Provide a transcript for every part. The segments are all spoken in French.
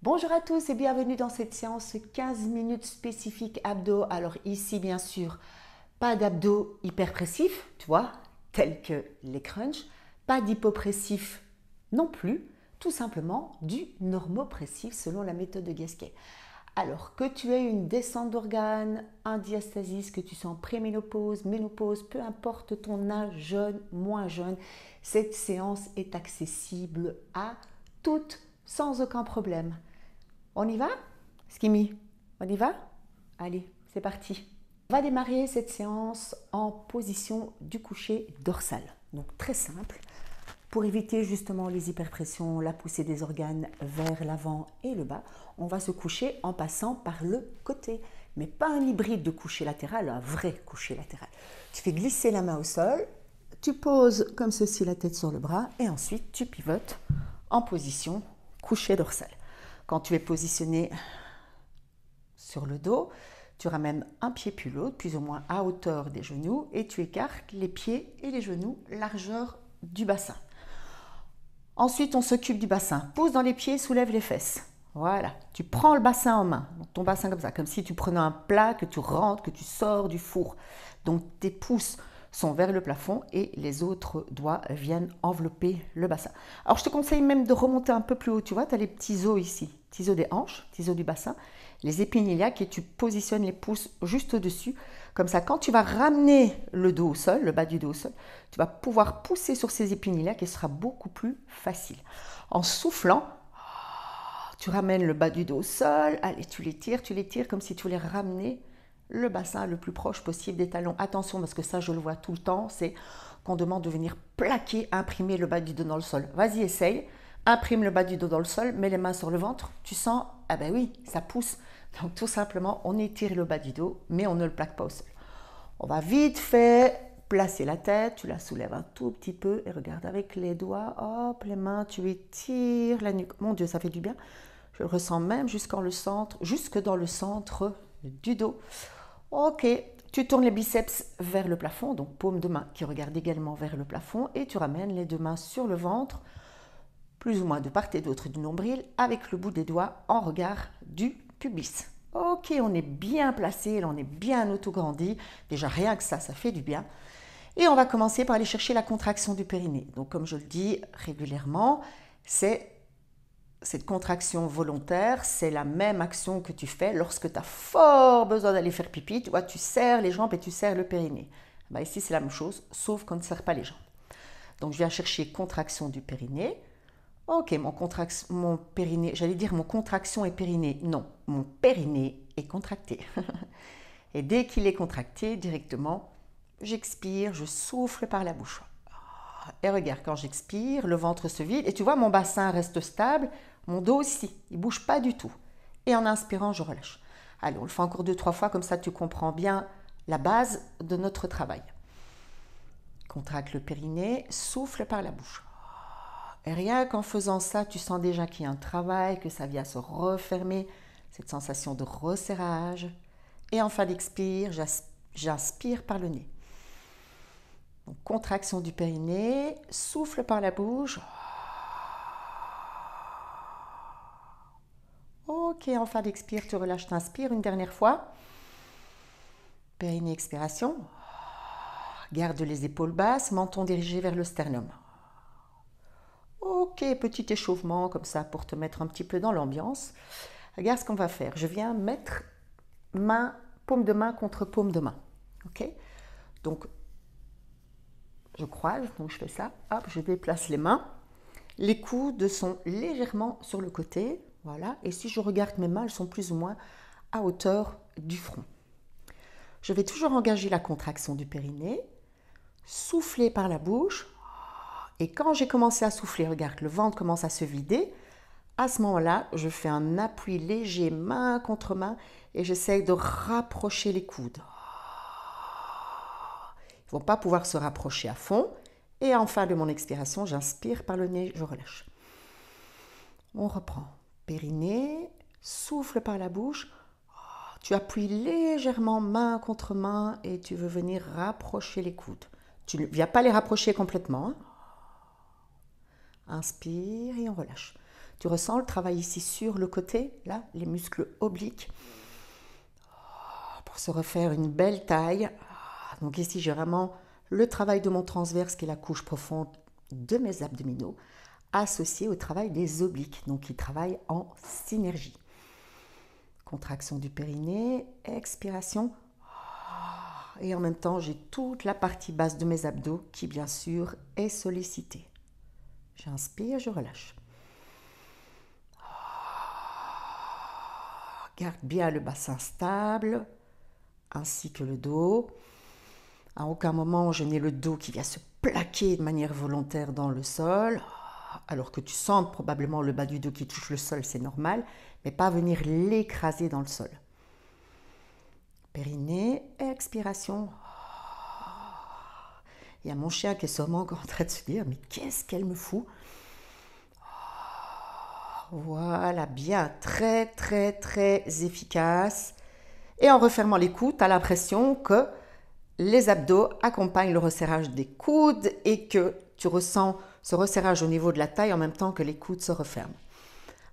Bonjour à tous et bienvenue dans cette séance 15 minutes spécifique abdos. Alors ici bien sûr, pas d'abdos hyperpressifs, tu vois, tels que les crunchs, pas d'hypopressifs non plus, tout simplement du normopressif selon la méthode de Gasquet. Alors que tu aies une descente d'organes, un diastasis, que tu sois en préménopause, ménopause, peu importe ton âge, jeune, moins jeune, cette séance est accessible à toutes sans aucun problème. On y va Skimmy, on y va Allez, c'est parti. On va démarrer cette séance en position du coucher dorsal. Donc très simple pour éviter justement les hyperpressions, la poussée des organes vers l'avant et le bas. On va se coucher en passant par le côté, mais pas un hybride de coucher latéral, un vrai coucher latéral. Tu fais glisser la main au sol, tu poses comme ceci la tête sur le bras et ensuite tu pivotes en position coucher dorsal. Quand tu es positionné sur le dos, tu ramènes un pied puis l'autre, plus ou moins à hauteur des genoux, et tu écartes les pieds et les genoux, largeur du bassin. Ensuite, on s'occupe du bassin. Pousse dans les pieds, soulève les fesses. Voilà. Tu prends le bassin en main, ton bassin comme ça, comme si tu prenais un plat que tu rentres, que tu sors du four. Donc tes pouces sont vers le plafond et les autres doigts viennent envelopper le bassin. Alors je te conseille même de remonter un peu plus haut, tu vois, tu as les petits os ici, petits os des hanches, petits os du bassin, les épines et tu positionnes les pouces juste au-dessus. Comme ça, quand tu vas ramener le dos au sol, le bas du dos au sol, tu vas pouvoir pousser sur ces épines et ce sera beaucoup plus facile. En soufflant, tu ramènes le bas du dos au sol, allez, tu les tires, tu les tires comme si tu les ramenais le bassin le plus proche possible des talons. Attention, parce que ça, je le vois tout le temps, c'est qu'on demande de venir plaquer, imprimer le bas du dos dans le sol. Vas-y, essaye. Imprime le bas du dos dans le sol, mets les mains sur le ventre. Tu sens, ah ben oui, ça pousse. Donc tout simplement, on étire le bas du dos, mais on ne le plaque pas au sol. On va vite fait placer la tête, tu la soulèves un tout petit peu et regarde avec les doigts, hop, les mains, tu étires la nuque. Mon Dieu, ça fait du bien. Je le ressens même jusqu'en le centre, jusque dans le centre du dos. Ok, tu tournes les biceps vers le plafond, donc paume de main qui regarde également vers le plafond, et tu ramènes les deux mains sur le ventre, plus ou moins de part et d'autre du nombril, avec le bout des doigts en regard du pubis. Ok, on est bien placé, on est bien auto-grandi. Déjà, rien que ça, ça fait du bien. Et on va commencer par aller chercher la contraction du périnée. Donc, comme je le dis régulièrement, c'est cette contraction volontaire, c'est la même action que tu fais lorsque tu as fort besoin d'aller faire pipi. Tu tu serres les jambes et tu serres le périnée. Bah, ici, c'est la même chose, sauf qu'on ne serre pas les jambes. Donc, je viens chercher contraction du périnée. Ok, mon, contraction, mon périnée, j'allais dire mon contraction est périnée. Non, mon périnée est contracté. et dès qu'il est contracté, directement, j'expire, je souffle par la bouche. Et regarde, quand j'expire, le ventre se vide. Et tu vois, mon bassin reste stable, mon dos aussi. Il bouge pas du tout. Et en inspirant, je relâche. Allez, on le fait encore deux, trois fois, comme ça tu comprends bien la base de notre travail. Contracte le périnée, souffle par la bouche. Et rien qu'en faisant ça, tu sens déjà qu'il y a un travail, que ça vient se refermer, cette sensation de resserrage. Et enfin, l'expire, j'inspire par le nez contraction du périnée, souffle par la bouche. Ok, enfin d'expire, tu relâches, t'inspires une dernière fois. Périnée, expiration. Garde les épaules basses, menton dirigé vers le sternum. Ok, petit échauffement comme ça pour te mettre un petit peu dans l'ambiance. Regarde ce qu'on va faire. Je viens mettre main, paume de main contre paume de main. Ok Donc je croise, donc je fais ça, hop, je déplace les mains. Les coudes sont légèrement sur le côté, voilà. Et si je regarde mes mains, elles sont plus ou moins à hauteur du front. Je vais toujours engager la contraction du périnée, souffler par la bouche. Et quand j'ai commencé à souffler, regarde, le ventre commence à se vider. À ce moment-là, je fais un appui léger, main contre main, et j'essaye de rapprocher les coudes ne vont pas pouvoir se rapprocher à fond. Et en fin de mon expiration, j'inspire par le nez, je relâche. On reprend. Périnée, souffle par la bouche. Oh, tu appuies légèrement main contre main et tu veux venir rapprocher les coudes. Tu ne viens pas les rapprocher complètement. Hein. Inspire et on relâche. Tu ressens le travail ici sur le côté, là, les muscles obliques. Oh, pour se refaire une belle taille. Donc ici, j'ai vraiment le travail de mon transverse, qui est la couche profonde de mes abdominaux, associé au travail des obliques, donc qui travaillent en synergie. Contraction du périnée, expiration, ah, et en même temps j'ai toute la partie basse de mes abdos qui bien sûr est sollicitée. J'inspire, je relâche. Ah, garde bien le bassin stable ainsi que le dos. À aucun moment, je n'ai le dos qui vient se plaquer de manière volontaire dans le sol, alors que tu sens probablement le bas du dos qui touche le sol, c'est normal, mais pas venir l'écraser dans le sol. Périnée, expiration. Il y a mon chien qui est sûrement encore en train de se dire, mais qu'est-ce qu'elle me fout Voilà, bien, très très très efficace. Et en refermant les coups, tu as l'impression que les abdos accompagnent le resserrage des coudes et que tu ressens ce resserrage au niveau de la taille en même temps que les coudes se referment.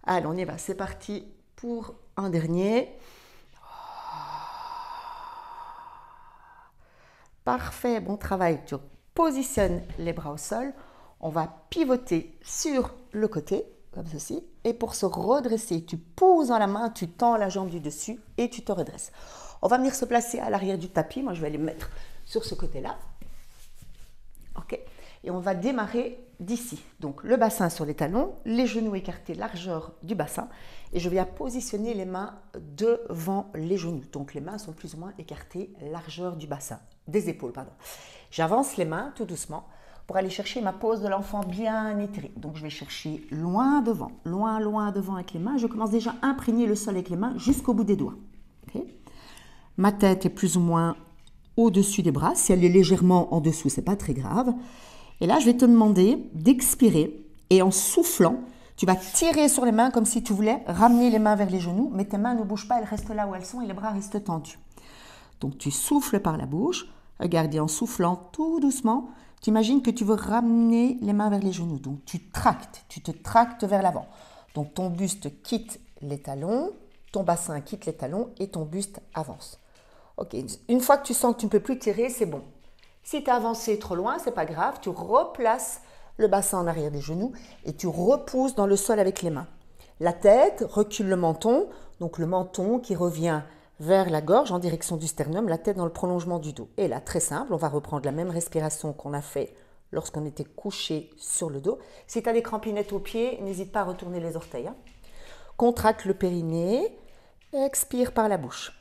Allez, on y va, c'est parti pour un dernier. Parfait, bon travail. Tu positionnes les bras au sol. On va pivoter sur le côté comme ceci. Et pour se redresser, tu poses dans la main, tu tends la jambe du dessus et tu te redresses. On va venir se placer à l'arrière du tapis. Moi, je vais les mettre sur ce côté-là. OK Et on va démarrer d'ici. Donc, le bassin sur les talons, les genoux écartés, largeur du bassin. Et je viens positionner les mains devant les genoux. Donc, les mains sont plus ou moins écartées, largeur du bassin, des épaules, pardon. J'avance les mains tout doucement pour aller chercher ma pose de l'enfant bien étirée. Donc je vais chercher loin devant, loin, loin devant avec les mains. Je commence déjà à imprégner le sol avec les mains jusqu'au bout des doigts. Ma tête est plus ou moins au-dessus des bras. Si elle est légèrement en dessous, c'est pas très grave. Et là, je vais te demander d'expirer et en soufflant, tu vas tirer sur les mains comme si tu voulais ramener les mains vers les genoux, mais tes mains ne bougent pas, elles restent là où elles sont et les bras restent tendus. Donc tu souffles par la bouche, regardez en soufflant tout doucement, Imagine que tu veux ramener les mains vers les genoux. Donc tu tractes, tu te tractes vers l'avant. Donc ton buste quitte les talons, ton bassin quitte les talons et ton buste avance. Ok, une fois que tu sens que tu ne peux plus tirer, c'est bon. Si tu as avancé trop loin, c'est pas grave, tu replaces le bassin en arrière des genoux et tu repousses dans le sol avec les mains. La tête recule le menton, donc le menton qui revient vers la gorge en direction du sternum, la tête dans le prolongement du dos. Et là, très simple, on va reprendre la même respiration qu'on a fait lorsqu'on était couché sur le dos. Si tu as des crampinettes aux pieds, n'hésite pas à retourner les orteils. Hein. Contracte le périnée, expire par la bouche.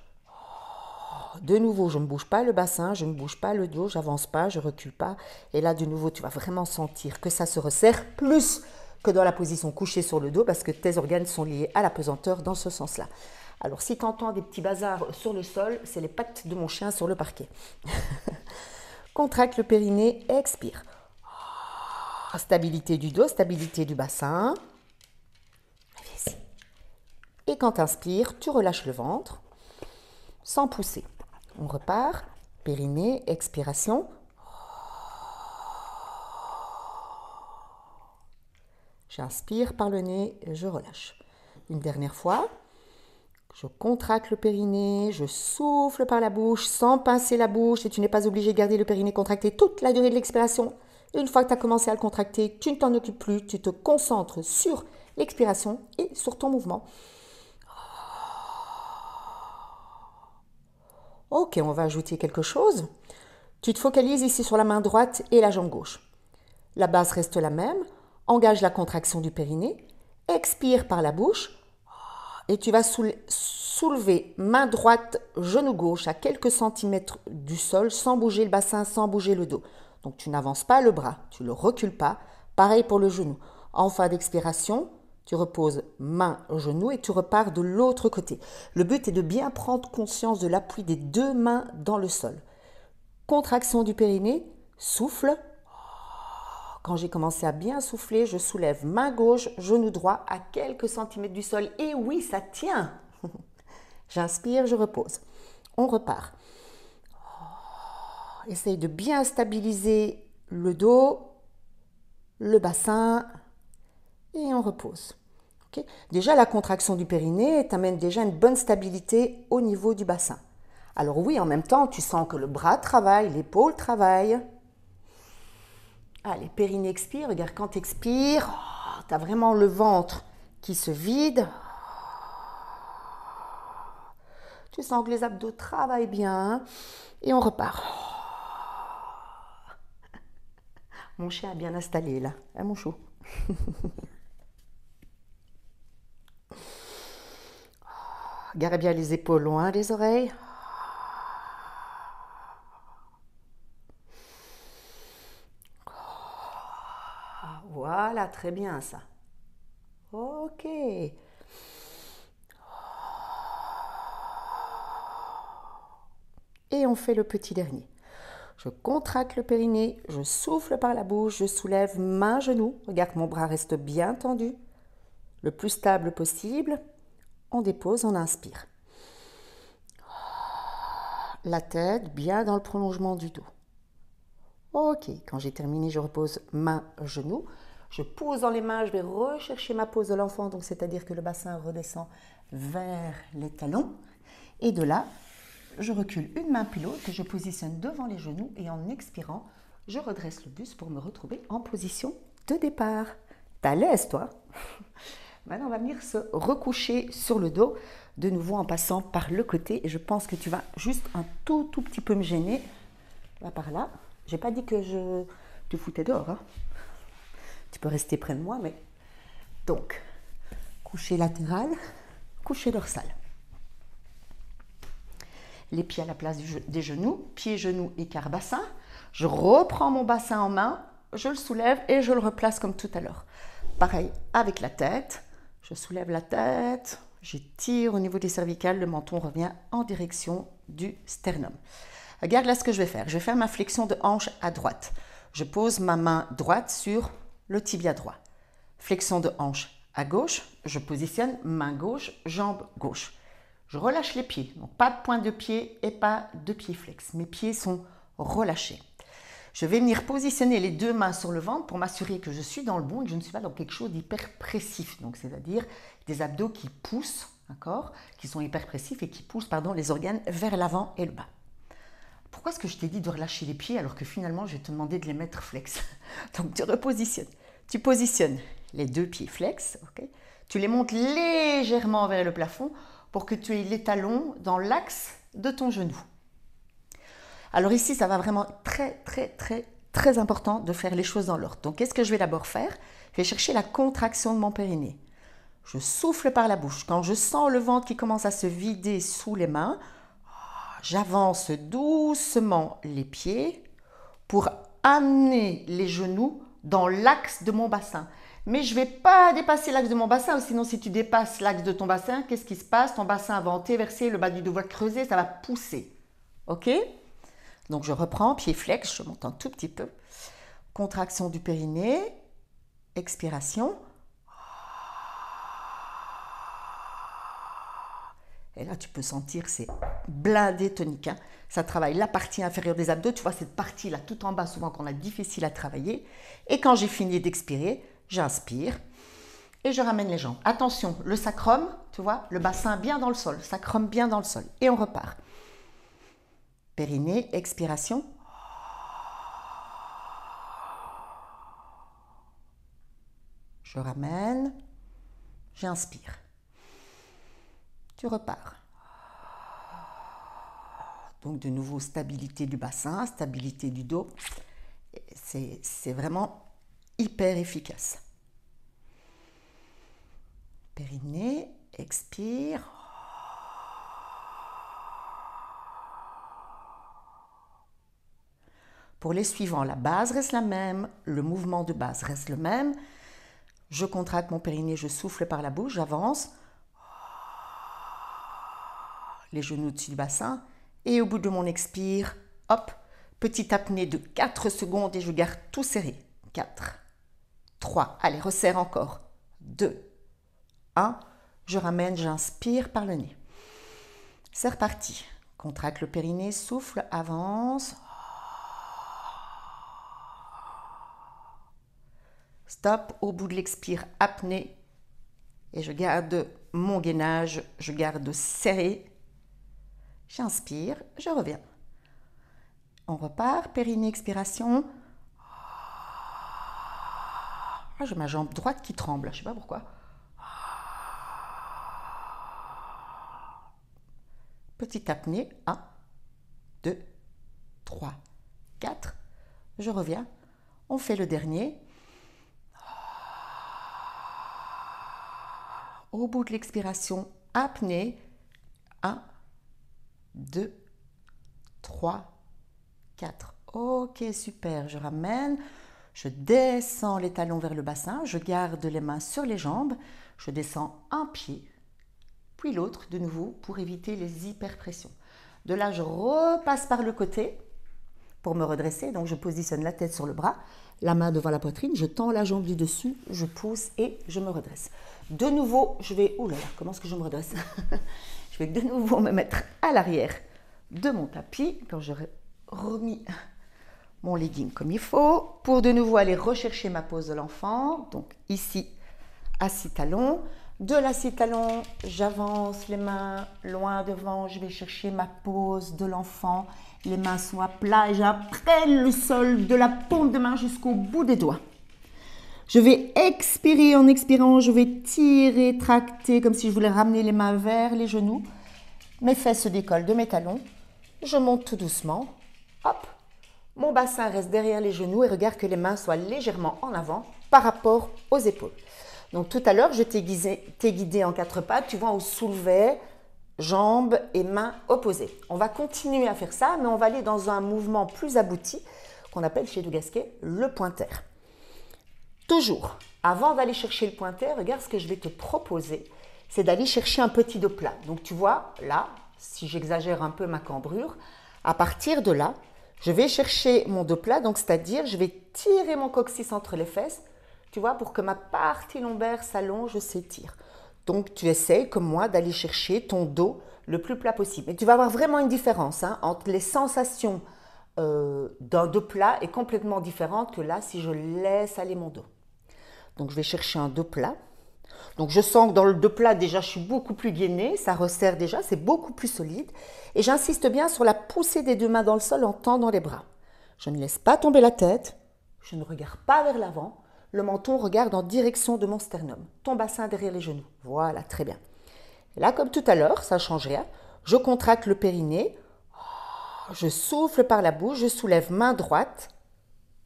De nouveau, je ne bouge pas le bassin, je ne bouge pas le dos, j'avance pas, je recule pas. Et là, de nouveau, tu vas vraiment sentir que ça se resserre plus que dans la position couchée sur le dos parce que tes organes sont liés à la pesanteur dans ce sens-là. Alors si tu entends des petits bazars sur le sol, c'est les pattes de mon chien sur le parquet. Contracte le périnée, expire. Ah, stabilité du dos, stabilité du bassin. Et quand tu inspires, tu relâches le ventre sans pousser. On repart, périnée, expiration. J'inspire par le nez, je relâche. Une dernière fois. Je contracte le périnée, je souffle par la bouche sans pincer la bouche et tu n'es pas obligé de garder le périnée contracté toute la durée de l'expiration. Une fois que tu as commencé à le contracter, tu ne t'en occupes plus, tu te concentres sur l'expiration et sur ton mouvement. Ok, on va ajouter quelque chose. Tu te focalises ici sur la main droite et la jambe gauche. La base reste la même, engage la contraction du périnée, expire par la bouche, et tu vas soulever main droite, genou gauche à quelques centimètres du sol sans bouger le bassin, sans bouger le dos. Donc tu n'avances pas le bras, tu le recules pas. Pareil pour le genou. En fin d'expiration, tu reposes main, genou et tu repars de l'autre côté. Le but est de bien prendre conscience de l'appui des deux mains dans le sol. Contraction du périnée, souffle, quand j'ai commencé à bien souffler, je soulève main gauche, genou droit à quelques centimètres du sol. Et oui, ça tient. J'inspire, je repose. On repart. Oh, essaye de bien stabiliser le dos, le bassin et on repose. Déjà, la contraction du périnée t'amène déjà une bonne stabilité au niveau du bassin. Alors oui, en même temps, tu sens que le bras travaille, l'épaule travaille, Allez, périne expire. Regarde, quand tu expires, oh, tu as vraiment le ventre qui se vide. Tu sens que les abdos travaillent bien. Hein. Et on repart. Mon chien est bien installé là. Hein, mon chou garde bien les épaules loin les oreilles. Voilà, très bien ça. Ok. Et on fait le petit dernier. Je contracte le périnée, je souffle par la bouche, je soulève main genou. Regarde, mon bras reste bien tendu, le plus stable possible. On dépose, on inspire. La tête bien dans le prolongement du dos. Ok, quand j'ai terminé, je repose main genou. Je pose dans les mains, je vais rechercher ma pose de l'enfant, donc c'est-à-dire que le bassin redescend vers les talons. Et de là, je recule une main pilote, que je positionne devant les genoux et en expirant, je redresse le buste pour me retrouver en position de départ. T'as l'aise, toi Maintenant, on va venir se recoucher sur le dos, de nouveau en passant par le côté. Et je pense que tu vas juste un tout, tout petit peu me gêner. par là. J'ai pas dit que je te foutais dehors. Hein. Tu peux rester près de moi, mais. Donc, coucher latéral, coucher dorsal. Les pieds à la place des genoux, pieds, genoux, écart bassin. Je reprends mon bassin en main, je le soulève et je le replace comme tout à l'heure. Pareil avec la tête. Je soulève la tête, j'étire au niveau des cervicales, le menton revient en direction du sternum. Regarde là ce que je vais faire. Je vais faire ma flexion de hanche à droite. Je pose ma main droite sur le tibia droit. Flexion de hanche à gauche, je positionne main gauche, jambe gauche. Je relâche les pieds, donc pas de point de pied et pas de pied flex. Mes pieds sont relâchés. Je vais venir positionner les deux mains sur le ventre pour m'assurer que je suis dans le bon et que je ne suis pas dans quelque chose d'hyperpressif. Donc, c'est-à-dire des abdos qui poussent, d'accord, qui sont hyperpressifs et qui poussent, pardon, les organes vers l'avant et le bas pourquoi est-ce que je t'ai dit de relâcher les pieds alors que finalement je vais te demander de les mettre flex Donc tu repositionnes. Tu positionnes les deux pieds flex, tu les montes légèrement vers le plafond pour que tu aies les talons dans l'axe de ton genou. Alors ici, ça va vraiment très très très très important de faire les choses dans l'ordre. Donc qu'est-ce que je vais d'abord faire Je vais chercher la contraction de mon périnée. Je souffle par la bouche. Quand je sens le ventre qui commence à se vider sous les mains, J'avance doucement les pieds pour amener les genoux dans l'axe de mon bassin. Mais je ne vais pas dépasser l'axe de mon bassin, sinon si tu dépasses l'axe de ton bassin, qu'est-ce qui se passe Ton bassin va verser le bas du dos creusé, creuser, ça va pousser. OK Donc je reprends, pied flex, je monte un tout petit peu. Contraction du périnée, expiration. Et là, tu peux sentir ces c'est blindé tonique. Hein. Ça travaille la partie inférieure des abdos. Tu vois cette partie-là tout en bas, souvent qu'on a difficile à travailler. Et quand j'ai fini d'expirer, j'inspire et je ramène les jambes. Attention, le sacrum, tu vois, le bassin bien dans le sol, sacrum bien dans le sol. Et on repart. Périnée, expiration. Je ramène, j'inspire. Tu repars. Donc de nouveau, stabilité du bassin, stabilité du dos. C'est vraiment hyper efficace. Périnée, expire. Pour les suivants, la base reste la même, le mouvement de base reste le même. Je contracte mon périnée, je souffle par la bouche, j'avance les genoux au-dessus du bassin. Et au bout de mon expire, hop, petit apnée de 4 secondes et je garde tout serré. 4, 3, allez, resserre encore. 2, 1, je ramène, j'inspire par le nez. C'est reparti. Contracte le périnée, souffle, avance. Stop, au bout de l'expire, apnée. Et je garde mon gainage, je garde serré J'inspire, je reviens. On repart, périnée, expiration. Ah, j'ai ma jambe droite qui tremble, je ne sais pas pourquoi. Petite apnée, 1, 2, 3, 4. Je reviens. On fait le dernier. Au bout de l'expiration, apnée, 1, 2, 3, 4. Ok, super. Je ramène. Je descends les talons vers le bassin. Je garde les mains sur les jambes. Je descends un pied, puis l'autre de nouveau pour éviter les hyperpressions. De là, je repasse par le côté pour me redresser. Donc, je positionne la tête sur le bras, la main devant la poitrine. Je tends la jambe du dessus. Je pousse et je me redresse. De nouveau, je vais. oula, comment est-ce que je me redresse Je vais de nouveau me mettre à l'arrière de mon tapis quand j'aurai remis mon legging comme il faut pour de nouveau aller rechercher ma pose de l'enfant. Donc ici, à six talons. De lassis talons, j'avance les mains loin devant. Je vais chercher ma pose de l'enfant. Les mains sont à plat et j'apprenne le sol de la paume de main jusqu'au bout des doigts. Je vais expirer en expirant, je vais tirer, tracter, comme si je voulais ramener les mains vers les genoux. Mes fesses se décollent de mes talons. Je monte tout doucement. Hop Mon bassin reste derrière les genoux et regarde que les mains soient légèrement en avant par rapport aux épaules. Donc tout à l'heure, je t'ai guidé en quatre pas. Tu vois, on soulevait jambes et mains opposées. On va continuer à faire ça, mais on va aller dans un mouvement plus abouti qu'on appelle chez Dugasquet le pointer. Toujours, avant d'aller chercher le pointeur, regarde ce que je vais te proposer, c'est d'aller chercher un petit dos plat. Donc tu vois, là, si j'exagère un peu ma cambrure, à partir de là, je vais chercher mon dos plat, donc c'est-à-dire je vais tirer mon coccyx entre les fesses, tu vois, pour que ma partie lombaire s'allonge, s'étire. Donc tu essayes, comme moi, d'aller chercher ton dos le plus plat possible. Et tu vas avoir vraiment une différence hein, entre les sensations euh, d'un deux plats est complètement différente que là si je laisse aller mon dos. Donc je vais chercher un deux plat. Donc je sens que dans le deux plats déjà je suis beaucoup plus gainée, ça resserre déjà, c'est beaucoup plus solide. Et j'insiste bien sur la poussée des deux mains dans le sol en tendant les bras. Je ne laisse pas tomber la tête, je ne regarde pas vers l'avant, le menton regarde en direction de mon sternum, ton bassin derrière les genoux. Voilà, très bien. là comme tout à l'heure, ça ne change rien, je contracte le périnée je souffle par la bouche, je soulève main droite,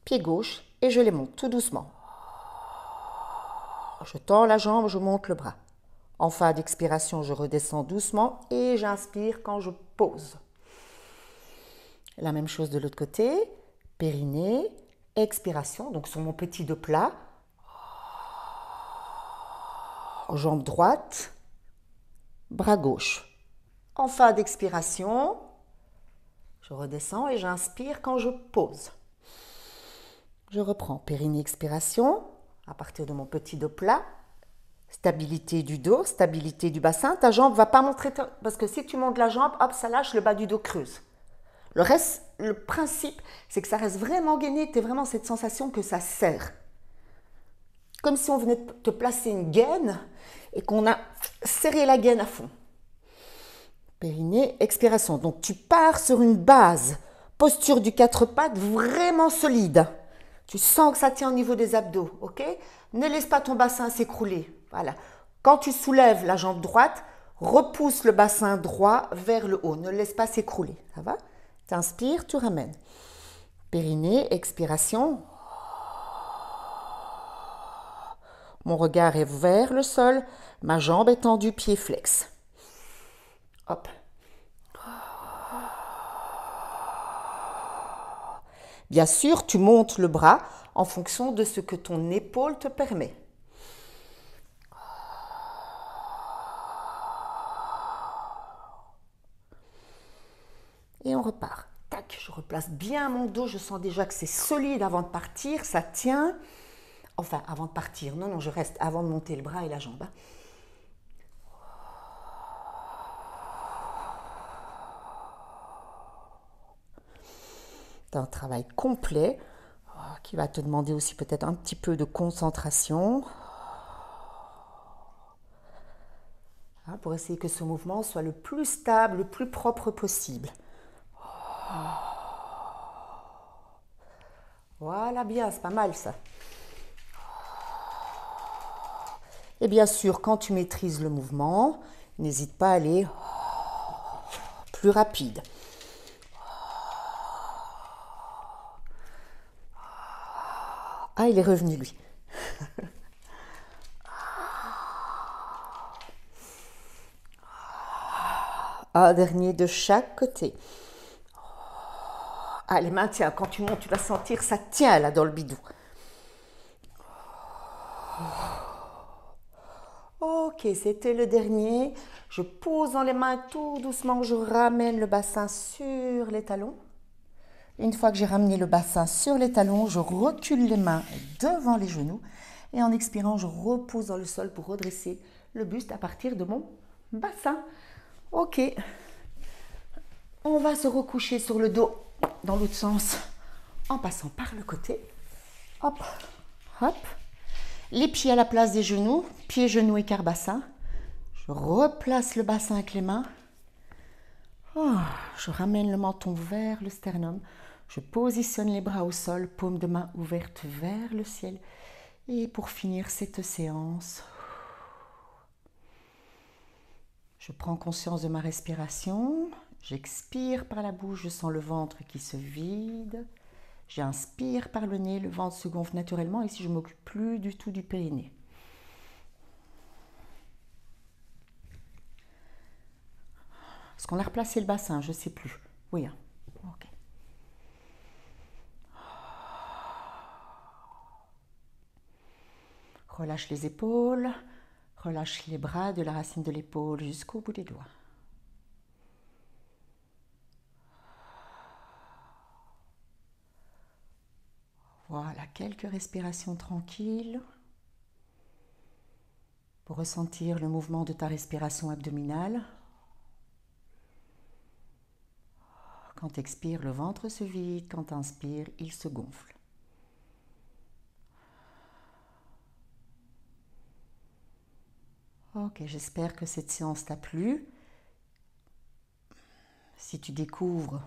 pied gauche et je les monte tout doucement. Je tends la jambe, je monte le bras. En fin d'expiration, je redescends doucement et j'inspire quand je pose. La même chose de l'autre côté, périnée, expiration, donc sur mon petit de plat. Jambe droite, bras gauche. En fin d'expiration, je redescends et j'inspire quand je pose. Je reprends périnée expiration à partir de mon petit dos plat. Stabilité du dos, stabilité du bassin. Ta jambe va pas montrer parce que si tu montes la jambe, hop, ça lâche le bas du dos creuse. Le reste, le principe, c'est que ça reste vraiment gainé. Tu as vraiment cette sensation que ça serre. Comme si on venait te placer une gaine et qu'on a serré la gaine à fond. Périnée, expiration. Donc tu pars sur une base, posture du quatre pattes vraiment solide. Tu sens que ça tient au niveau des abdos, ok Ne laisse pas ton bassin s'écrouler. Voilà. Quand tu soulèves la jambe droite, repousse le bassin droit vers le haut. Ne laisse pas s'écrouler. Ça va T'inspires, tu ramènes. Périnée, expiration. Mon regard est vers le sol, ma jambe est tendue, pied flex. Bien sûr, tu montes le bras en fonction de ce que ton épaule te permet. Et on repart. Tac, je replace bien mon dos. Je sens déjà que c'est solide avant de partir. Ça tient. Enfin, avant de partir. Non, non, je reste avant de monter le bras et la jambe. Hein. un travail complet oh, qui va te demander aussi peut-être un petit peu de concentration ah, pour essayer que ce mouvement soit le plus stable, le plus propre possible. Oh. Voilà, bien, c'est pas mal ça. Et bien sûr, quand tu maîtrises le mouvement, n'hésite pas à aller oh, plus rapide. Ah, il est revenu, lui. ah, dernier de chaque côté. Ah, les mains, maintiens. Quand tu montes, tu vas sentir ça tient là dans le bidou. Ok, c'était le dernier. Je pose dans les mains tout doucement. Je ramène le bassin sur les talons. Une fois que j'ai ramené le bassin sur les talons, je recule les mains devant les genoux et en expirant, je repose dans le sol pour redresser le buste à partir de mon bassin. Ok. On va se recoucher sur le dos dans l'autre sens en passant par le côté. Hop, hop. Les pieds à la place des genoux, pieds, genoux, écart bassin. Je replace le bassin avec les mains. Oh, je ramène le menton vers le sternum. Je positionne les bras au sol, paume de main ouverte vers le ciel. Et pour finir cette séance, je prends conscience de ma respiration. J'expire par la bouche, je sens le ventre qui se vide. J'inspire par le nez, le ventre se gonfle naturellement. et Ici, je m'occupe plus du tout du périnée. Est-ce qu'on a replacé le bassin Je ne sais plus. Oui. Hein. Relâche les épaules, relâche les bras de la racine de l'épaule jusqu'au bout des doigts. Voilà, quelques respirations tranquilles pour ressentir le mouvement de ta respiration abdominale. Quand expire, le ventre se vide, quand inspire, il se gonfle. j'espère que cette séance t'a plu. Si tu découvres,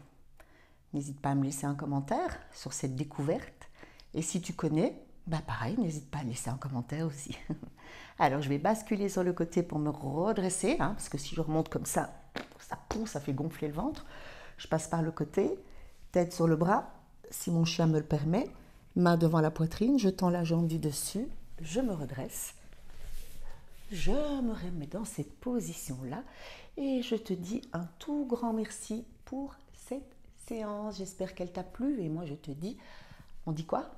n'hésite pas à me laisser un commentaire sur cette découverte. Et si tu connais, bah pareil, n'hésite pas à laisser un commentaire aussi. Alors je vais basculer sur le côté pour me redresser, hein, parce que si je remonte comme ça, ça pousse, ça fait gonfler le ventre. Je passe par le côté, tête sur le bras, si mon chien me le permet, main devant la poitrine, je tends la jambe du dessus, je me redresse je me remets dans cette position-là et je te dis un tout grand merci pour cette séance. J'espère qu'elle t'a plu et moi je te dis, on dit quoi